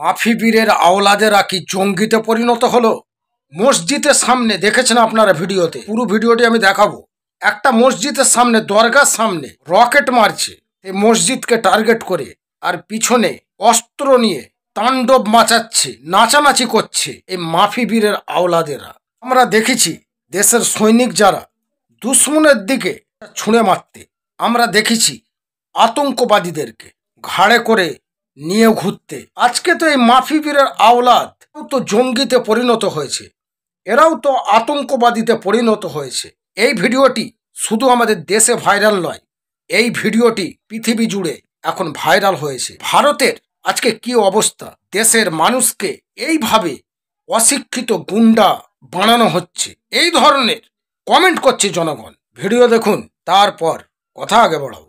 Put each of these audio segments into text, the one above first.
মাফিবীরের আওলাদেরা কি জঙ্গিতে পরিণত হলো মসজিদের সামনে দেখেছেন আপনারা ভিডিওতে পুরো ভিডিওটি আমি দেখাবো একটা মসজিদের সামনে দরগার সামনে রকেট মারছে এই মসজিদকে টার্গেট করে আর পিছনে অস্ত্র নিয়ে তাণ্ডব মাচাচ্ছে নাচানাচি করছে এই মাফিবীরের আওলাদেরা আমরা দেখেছি দেশের সৈনিক যারা দুশ্মনের দিকে ছুঁড়ে মারতে আমরা দেখেছি আতঙ্কবাদীদেরকে ঘাড়ে করে নিয়ে ঘুরতে আজকে তো এই মাফিবীরের আওলাদ তো জঙ্গিতে পরিণত হয়েছে এরাও তো আতঙ্কবাদীতে পরিণত হয়েছে এই ভিডিওটি শুধু আমাদের দেশে ভাইরাল নয় এই ভিডিওটি পৃথিবী জুড়ে এখন ভাইরাল হয়েছে ভারতের আজকে কি অবস্থা দেশের মানুষকে এইভাবে অশিক্ষিত গুন্ডা বানানো হচ্ছে এই ধরনের কমেন্ট করছে জনগণ ভিডিও দেখুন তারপর কথা আগে বাড়াবো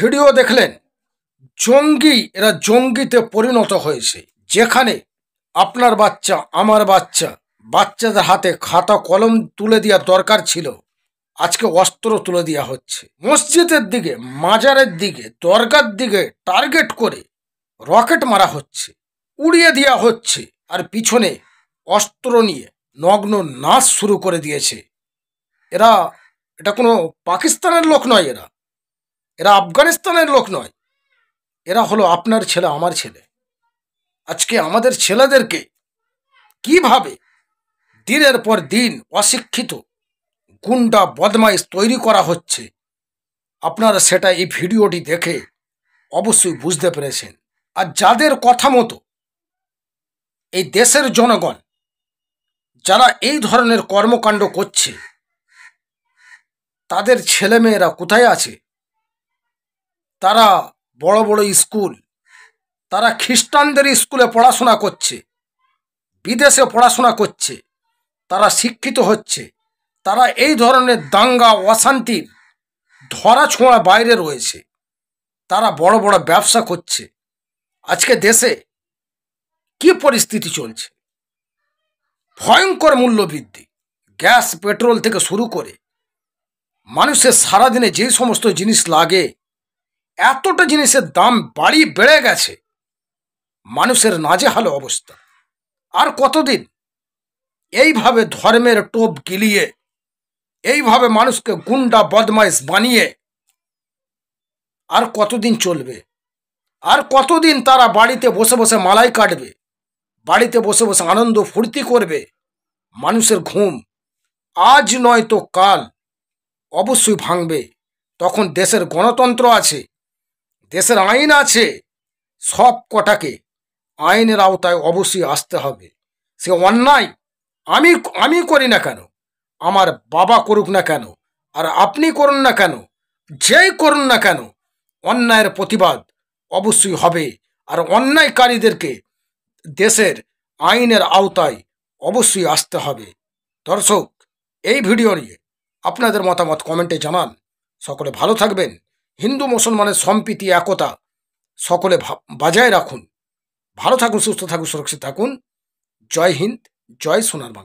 ভিডিও দেখলেন জঙ্গি এরা জঙ্গিতে পরিণত হয়েছে যেখানে আপনার বাচ্চা আমার বাচ্চা বাচ্চাদের হাতে খাতা কলম তুলে দেওয়া দরকার ছিল আজকে অস্ত্র তুলে দেওয়া হচ্ছে মসজিদের দিকে মাজারের দিকে দরগার দিকে টার্গেট করে রকেট মারা হচ্ছে উড়িয়ে দেওয়া হচ্ছে আর পিছনে অস্ত্র নিয়ে নগ্ন নাচ শুরু করে দিয়েছে এরা এটা কোনো পাকিস্তানের লোক নয় এরা এরা আফগানিস্তানের লোক নয় এরা হলো আপনার ছেলে আমার ছেলে আজকে আমাদের ছেলেদেরকে কিভাবে দিনের পর দিন অশিক্ষিত গুন্ডা বদমাইশ তৈরি করা হচ্ছে আপনারা সেটা এই ভিডিওটি দেখে অবশ্যই বুঝতে পেরেছেন আর যাদের কথা মতো এই দেশের জনগণ যারা এই ধরনের কর্মকাণ্ড করছে তাদের ছেলেমেয়েরা কোথায় আছে তারা বড় বড় স্কুল তারা খ্রিস্টানদের স্কুলে পড়াশোনা করছে বিদেশে পড়াশোনা করছে তারা শিক্ষিত হচ্ছে তারা এই ধরনের দাঙ্গা অশান্তির ধরাছোঁয়া বাইরে রয়েছে তারা বড় বড় ব্যবসা করছে আজকে দেশে কি পরিস্থিতি চলছে ভয়ঙ্কর মূল্যবৃদ্ধি গ্যাস পেট্রোল থেকে শুরু করে মানুষের সারাদিনে যে সমস্ত জিনিস লাগে এতটা জিনিসের দাম বাড়ি বেড়ে গেছে মানুষের হালো অবস্থা আর কতদিন এইভাবে ধর্মের টোপ গিলিয়ে এইভাবে মানুষকে গুন্ডা বদমাইশ বানিয়ে আর কতদিন চলবে আর কতদিন তারা বাড়িতে বসে বসে মালাই কাটবে বাড়িতে বসে বসে আনন্দ ফুর্তি করবে মানুষের ঘুম আজ নয় তো কাল অবশ্যই ভাঙবে তখন দেশের গণতন্ত্র আছে দেশের আইন আছে সব কটাকে আইনের আওতায় অবশ্যই আসতে হবে সে অন্যায় আমি আমি করি না কেন আমার বাবা করুক না কেন আর আপনি করুন না কেন যেই করুন না কেন অন্যায়ের প্রতিবাদ অবশ্যই হবে আর অন্যায়কারীদেরকে দেশের আইনের আওতায় অবশ্যই আসতে হবে দর্শক এই ভিডিও নিয়ে আপনাদের মতামত কমেন্টে জানান সকলে ভালো থাকবেন হিন্দু মুসলমানের সম্প্রীতি একতা সকলে বজায় রাখুন ভালো থাকুন সুস্থ থাকুন সুরক্ষিত থাকুন জয় হিন্দ জয় সোনার বাংলা